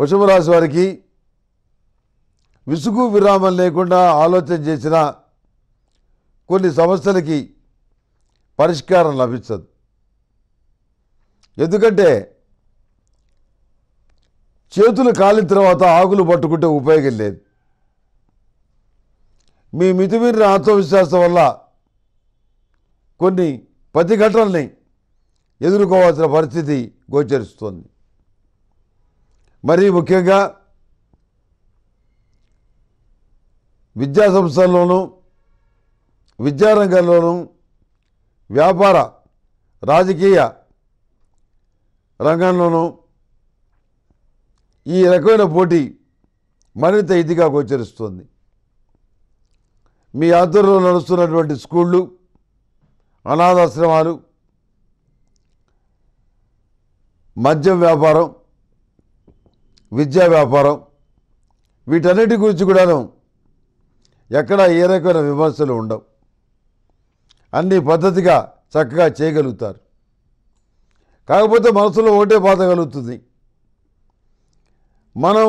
వృషభరాశి వారికి విసుగు విరామం లేకుండా ఆలోచన చేసిన కొన్ని సమస్యలకి పరిష్కారం లభించదు ఎందుకంటే చేతులు కాలిన తర్వాత ఆకులు పట్టుకుంటే ఉపయోగం లేదు మీ మితిమీరిన ఆత్మవిశ్వాసం వల్ల కొన్ని ప్రతిఘటనల్ని ఎదుర్కోవాల్సిన పరిస్థితి గోచరిస్తుంది మరీ ముఖ్యంగా విద్యా సంస్థల్లోనూ విద్యారంగంలోనూ వ్యాపార రాజకీయ రంగంలోనూ ఈ రకమైన పోటీ మరింత ఇదిగా గోచరిస్తుంది మీ ఆధ్వర్యంలో నడుస్తున్నటువంటి స్కూళ్ళు అనాథాశ్రమాలు మద్యం వ్యాపారం విద్యా వ్యాపారం వీటన్నిటి గురించి కూడాను ఎక్కడ ఏ రకమైన విమర్శలు ఉండవు అన్ని పద్ధతిగా చక్కగా చేయగలుగుతారు కాకపోతే మనసులో ఒకటే బాధ కలుగుతుంది మనం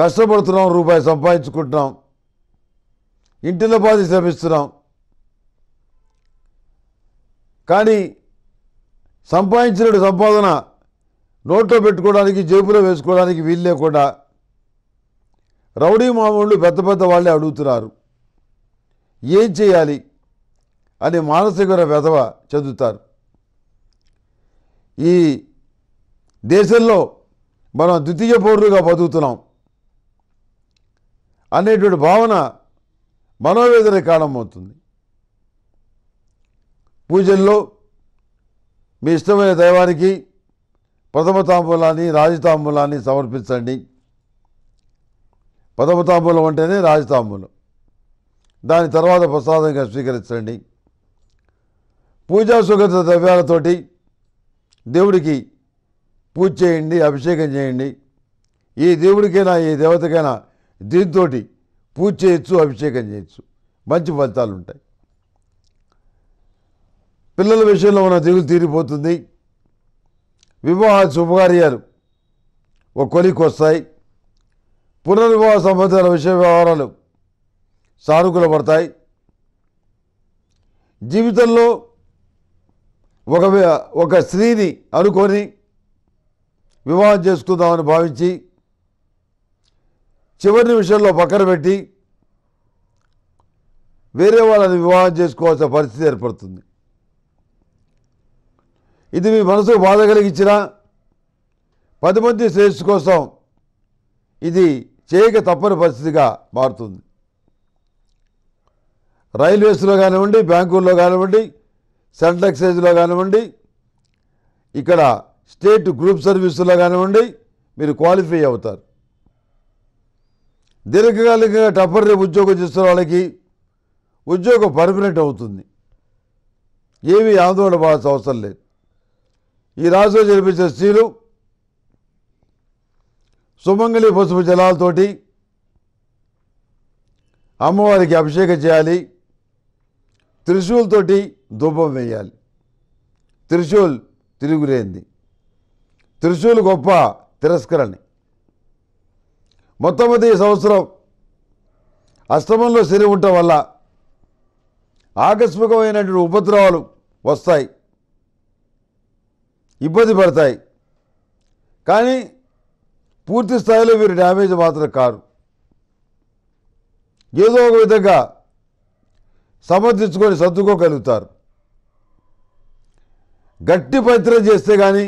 కష్టపడుతున్నాం రూపాయి సంపాదించుకుంటున్నాం ఇంటిలో బాధి శ్రమిస్తున్నాం కానీ సంపాదించిన సంపాదన నోట్లో పెట్టుకోవడానికి జేబులో వేసుకోవడానికి వీలు లేకుండా రౌడీ మామూళ్ళు పెద్ద పెద్ద వాళ్ళే అడుగుతున్నారు ఏం చేయాలి అని మానసికర వెధవ చదువుతారు ఈ దేశంలో మనం ద్వితీయ పౌరులుగా బతుకుతున్నాం అనేటువంటి భావన మనోవేదన కారణమవుతుంది పూజల్లో మీ ఇష్టమైన దైవానికి ప్రథమ తాంబూలాన్ని రాజతాంబూలాన్ని సమర్పించండి ప్రథమ తాంబూలం అంటేనే రాజతాంబూలం దాని తర్వాత ప్రసాదంగా స్వీకరించండి పూజా సుగంధ ద్రవ్యాలతోటి దేవుడికి పూజ చేయండి అభిషేకం చేయండి ఈ దేవుడికైనా ఈ దేవతకైనా దీంతో పూజ చేయొచ్చు అభిషేకం చేయొచ్చు మంచి ఫలితాలు ఉంటాయి పిల్లల విషయంలో ఉన్న దిగులు తీరిపోతుంది వివాహ శుభకార్యాలు ఒక కొలికి వస్తాయి పునర్వివాహ సంబంధాల విషయ వ్యవహారాలు సానుకూలపడతాయి జీవితంలో ఒక ఒక స్త్రీని అనుకొని వివాహం చేసుకుందామని భావించి చివరి నిమిషంలో పక్కన పెట్టి వేరే వాళ్ళని వివాహం చేసుకోవాల్సిన పరిస్థితి ఏర్పడుతుంది ఇది మీ మనసుకు బాధ కలిగించిన పది మంది శ్రేయస్సు కోసం ఇది చేయక తప్పని పరిస్థితిగా మారుతుంది రైల్వేస్లో కానివ్వండి బ్యాంకుల్లో కానివ్వండి సెంట్రల్ ఎక్సైజ్లో కానివ్వండి ఇక్కడ స్టేట్ గ్రూప్ సర్వీసుల్లో కానివ్వండి మీరు క్వాలిఫై అవుతారు దీర్ఘకాలికంగా టెంపరీ ఉద్యోగం చేస్తున్న వాళ్ళకి ఉద్యోగం పర్మనెంట్ అవుతుంది ఏమీ ఆందోళన పడాల్సిన అవసరం లేదు ఈ రాజులో జరిపించే స్త్రీలు సుమంగళి పసుపు జలాలతోటి అమ్మవారికి అభిషేకం చేయాలి త్రిశూల్తోటి ధూపం వేయాలి త్రిశూల్ తిరుగులేంది త్రిశూల్ గొప్ప తిరస్కరణి మొట్టమొదటి ఈ సంవత్సరం అష్టమంలో శని ఉండటం వల్ల ఆకస్మికమైనటువంటి ఉపద్రవాలు వస్తాయి ఇబ్బంది పడతాయి కానీ పూర్తి స్థాయిలో వీరు డ్యామేజ్ మాత్రం కారు ఏదో ఒక విధంగా సమర్థించుకొని సర్దుకోగలుగుతారు గట్టి ప్రయత్నం చేస్తే కానీ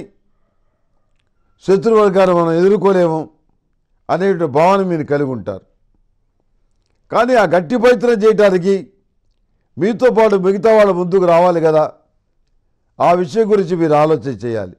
శత్రువర్గాన్ని మనం ఎదుర్కోలేము అనే భావన మీరు కలిగి ఉంటారు కానీ ఆ గట్టి ప్రయత్నం చేయటానికి మీతో పాటు మిగతా వాళ్ళు ముందుకు రావాలి కదా ఆ విషయం గురించి మీరు ఆలోచన చేయాలి